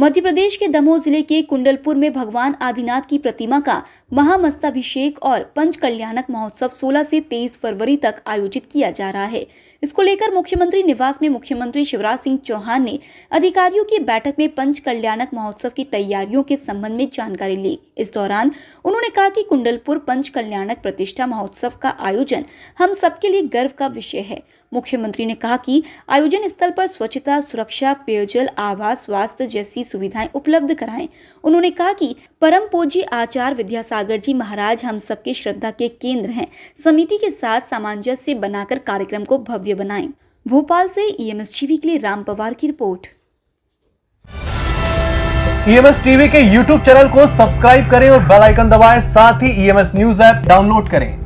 मध्य प्रदेश के दमोह जिले के कुंडलपुर में भगवान आदिनाथ की प्रतिमा का महामस्ताभिषेक और पंच कल्याणक महोत्सव 16 से 23 फरवरी तक आयोजित किया जा रहा है इसको लेकर मुख्यमंत्री निवास में मुख्यमंत्री शिवराज सिंह चौहान ने अधिकारियों की बैठक में पंच कल्याणक महोत्सव की तैयारियों के संबंध में जानकारी ली इस दौरान उन्होंने कहा कि कुंडलपुर पंच कल्याणक प्रतिष्ठा महोत्सव का आयोजन हम सबके लिए गर्व का विषय है मुख्यमंत्री ने कहा कि आयोजन स्थल पर स्वच्छता सुरक्षा पेयजल आवास स्वास्थ्य जैसी सुविधाएं उपलब्ध कराएं उन्होंने कहा कि परम पूज्य आचार्य विद्या सागर जी महाराज हम सबके श्रद्धा के केंद्र हैं समिति के साथ सामंजस्य बनाकर कार्यक्रम को भव्य बनाएं भोपाल से ईएमएस e टीवी के लिए राम पवार की रिपोर्ट ईएमएस e टीवी के यूट्यूब चैनल को सब्सक्राइब करें और बेल आइकन दबाएं साथ ही EMS e news app download करें